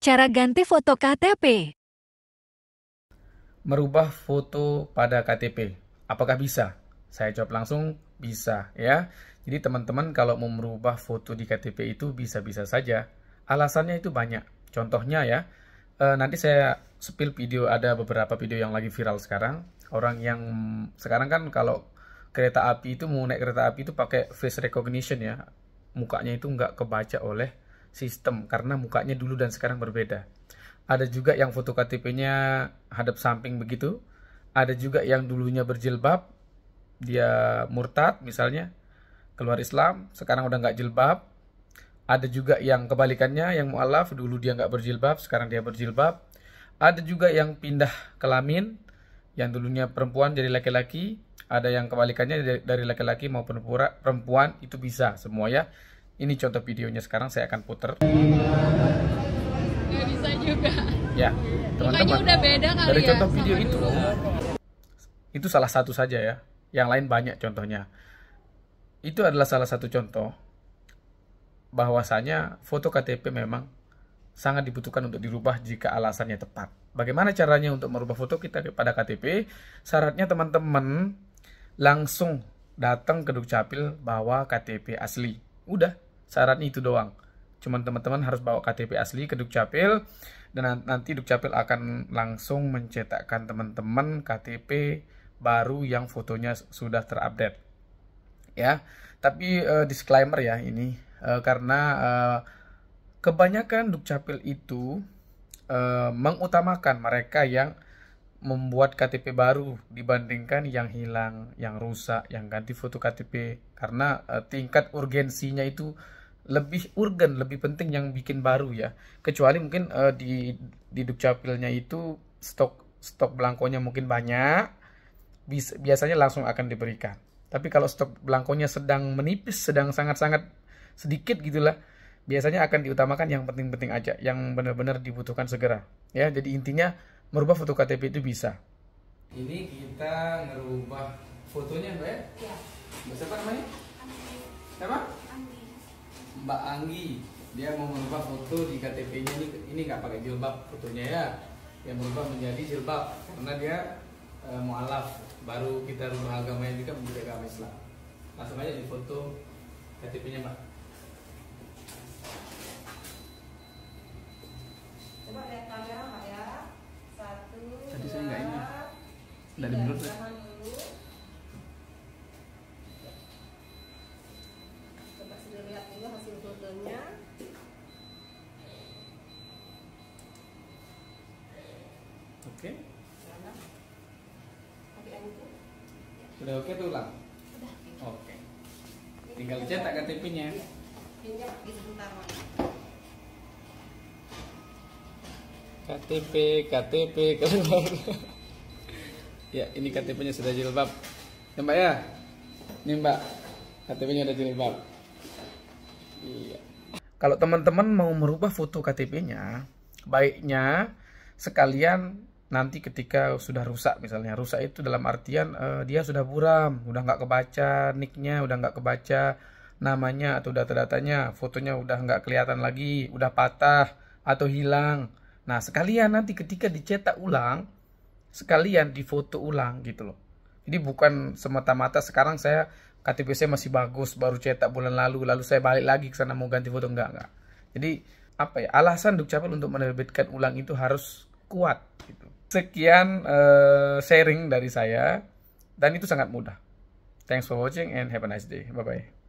Cara ganti foto KTP. Merubah foto pada KTP. Apakah bisa? Saya jawab langsung bisa ya. Jadi teman-teman kalau mau merubah foto di KTP itu bisa-bisa saja. Alasannya itu banyak. Contohnya ya, eh, nanti saya spill video ada beberapa video yang lagi viral sekarang. Orang yang sekarang kan kalau kereta api itu mau naik kereta api itu pakai face recognition ya. Mukanya itu nggak kebaca oleh sistem karena mukanya dulu dan sekarang berbeda. Ada juga yang foto KTP-nya hadap samping begitu. Ada juga yang dulunya berjilbab, dia murtad misalnya, keluar Islam, sekarang udah nggak jilbab. Ada juga yang kebalikannya, yang mualaf, dulu dia nggak berjilbab, sekarang dia berjilbab. Ada juga yang pindah kelamin, yang dulunya perempuan jadi laki-laki, ada yang kebalikannya dari laki-laki maupun perempuan, itu bisa semua ya. Ini contoh videonya sekarang saya akan puter. Gak bisa juga. Ya, teman-teman. udah beda kali Dari ya, contoh video itu. Dulu. Itu salah satu saja ya. Yang lain banyak contohnya. Itu adalah salah satu contoh bahwasanya foto KTP memang sangat dibutuhkan untuk dirubah jika alasannya tepat. Bagaimana caranya untuk merubah foto kita kepada KTP? Syaratnya teman-teman langsung datang ke Dukcapil bawa KTP asli. Udah, Saran itu doang. Cuman teman-teman harus bawa KTP asli ke Dukcapil dan nanti Dukcapil akan langsung mencetakkan teman-teman KTP baru yang fotonya sudah terupdate. Ya. Tapi uh, disclaimer ya ini uh, karena uh, kebanyakan Dukcapil itu uh, mengutamakan mereka yang membuat KTP baru dibandingkan yang hilang, yang rusak, yang ganti foto KTP karena uh, tingkat urgensinya itu lebih urgen, lebih penting yang bikin baru ya. Kecuali mungkin uh, di di dukcapilnya itu stok stok belangkonya mungkin banyak, bis, biasanya langsung akan diberikan. Tapi kalau stok belangkonya sedang menipis, sedang sangat-sangat sedikit gitulah, biasanya akan diutamakan yang penting-penting aja, yang benar-benar dibutuhkan segera. Ya, jadi intinya merubah foto KTP itu bisa. Ini kita merubah fotonya, Mbak ya? Iya. Siapa namanya? Andi. Siapa? Andi. Mbak Anggi dia mau merubah foto di KTP-nya ini ini nggak pakai jilbab fotonya ya yang berubah menjadi jilbab karena dia e, mualaf baru kita rubah agamanya kan juga menjadi agama Islam langsung aja di foto KTP-nya mbak coba lihat kamera mbak ya satu tadi saya nggak ini nggak di Oke. Okay. oke okay tuh ulang. Oke. Okay. Tinggal cetak KTP-nya. KTP, KTP, keluar. ya, ini KTP-nya sudah jilbab. Ya, Mbak ya? Ini Mbak, KTP-nya sudah jilbab. Iya. Kalau teman-teman mau merubah foto KTP-nya, baiknya sekalian nanti ketika sudah rusak misalnya rusak itu dalam artian uh, dia sudah buram udah nggak kebaca nicknya udah nggak kebaca namanya atau data-datanya fotonya udah nggak kelihatan lagi udah patah atau hilang nah sekalian nanti ketika dicetak ulang sekalian difoto ulang gitu loh jadi bukan semata-mata sekarang saya KTP saya masih bagus baru cetak bulan lalu lalu saya balik lagi ke sana mau ganti foto enggak enggak jadi apa ya alasan Dukcapil untuk menerbitkan ulang itu harus kuat gitu Sekian uh, sharing dari saya dan itu sangat mudah. Thanks for watching and have a nice day. Bye bye.